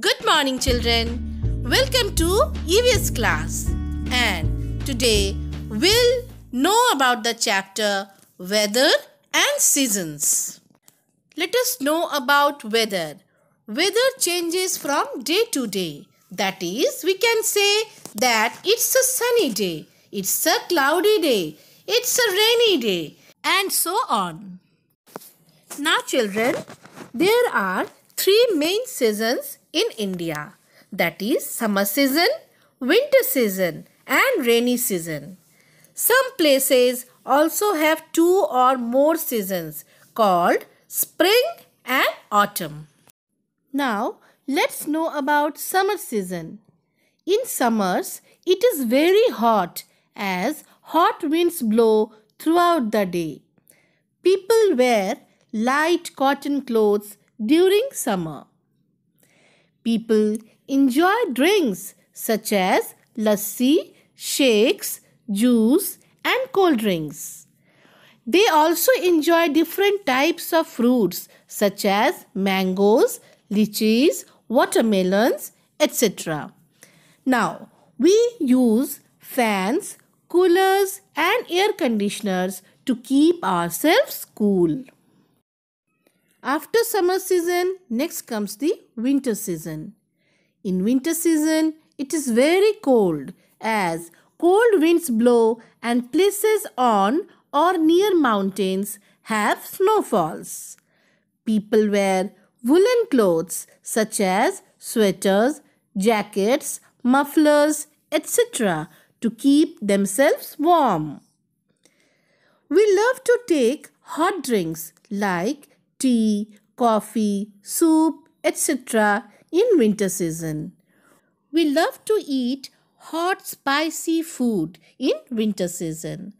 Good morning, children. Welcome to EVS class. And today we'll know about the chapter Weather and Seasons. Let us know about weather. Weather changes from day to day. That is, we can say that it's a sunny day, it's a cloudy day, it's a rainy day, and so on. Now, children, there are three main seasons in India that is summer season, winter season and rainy season. Some places also have two or more seasons called spring and autumn. Now let's know about summer season. In summers, it is very hot as hot winds blow throughout the day. People wear light cotton clothes during summer. People enjoy drinks such as lassi, shakes, juice and cold drinks. They also enjoy different types of fruits such as mangoes, lychees, watermelons, etc. Now, we use fans, coolers and air conditioners to keep ourselves cool. After summer season, next comes the winter season. In winter season, it is very cold as cold winds blow and places on or near mountains have snowfalls. People wear woolen clothes such as sweaters, jackets, mufflers, etc. to keep themselves warm. We love to take hot drinks like tea, coffee, soup, etc. in winter season. We love to eat hot spicy food in winter season.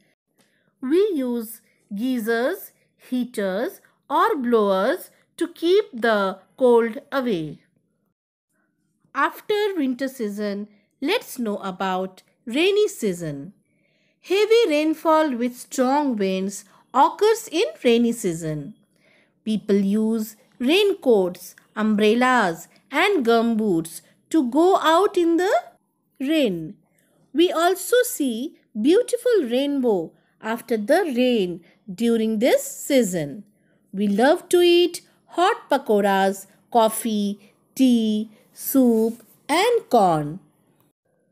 We use geysers, heaters or blowers to keep the cold away. After winter season, let's know about rainy season. Heavy rainfall with strong winds occurs in rainy season. People use raincoats, umbrellas, and gum boots to go out in the rain. We also see beautiful rainbow after the rain during this season. We love to eat hot pakoras, coffee, tea, soup, and corn.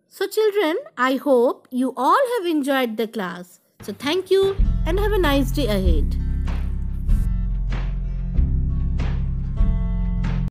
So, children, I hope you all have enjoyed the class. So, thank you and have a nice day ahead.